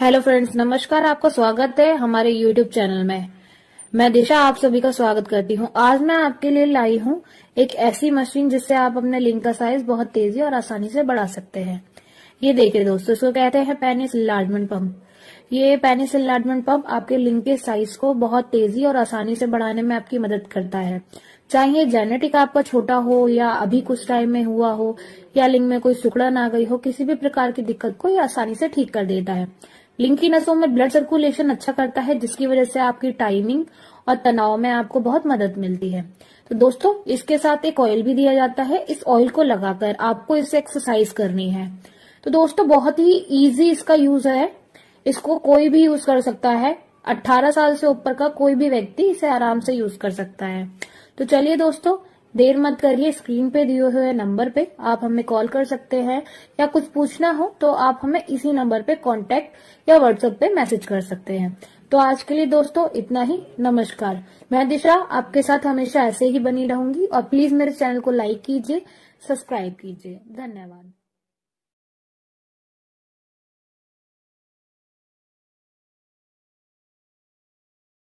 hello friends नमस्कार आपका स्वागत है हमारे यूट्यूब चैनल में मैं दिशा आप सभी का स्वागत करती हूँ आज मैं आपके लिए लाई हूँ एक ऐसी मशीन जिससे आप अपने लिंग का साइज बहुत तेजी और आसानी से बढ़ा सकते हैं ये देखिए दोस्तों इसको कहते हैं पेनिस लार्जमेंट पंप ये पेनिस लार्जमेंट पंप आपके लिंग के साइज को बहुत तेजी और आसानी से बढ़ाने में आपकी मदद करता है चाहे जेनेटिक आपका छोटा हो या अभी कुछ टाइम में हुआ हो या लिंग में कोई सुकड़ा ना गई हो किसी भी प्रकार की दिक्कत को ये आसानी से ठीक कर देता है लिंकी नसों में ब्लड सर्कुलेशन अच्छा करता है जिसकी वजह से आपकी टाइमिंग और तनाव में आपको बहुत मदद मिलती है तो दोस्तों इसके साथ एक ऑयल भी दिया जाता है इस ऑयल को लगाकर आपको इसे एक्सरसाइज करनी है तो दोस्तों बहुत ही इजी इसका यूज है इसको कोई भी यूज कर सकता है 18 साल से ऊपर का कोई भी व्यक्ति इसे आराम से यूज कर सकता है तो चलिए दोस्तों देर मत करिए स्क्रीन पे दिए हुए नंबर पे आप हमें कॉल कर सकते हैं या कुछ पूछना हो तो आप हमें इसी नंबर पे कांटेक्ट या व्हाट्सएप पे मैसेज कर सकते हैं तो आज के लिए दोस्तों इतना ही नमस्कार मैं दिशा आपके साथ हमेशा ऐसे ही बनी रहूंगी और प्लीज मेरे चैनल को लाइक कीजिए सब्सक्राइब कीजिए धन्यवाद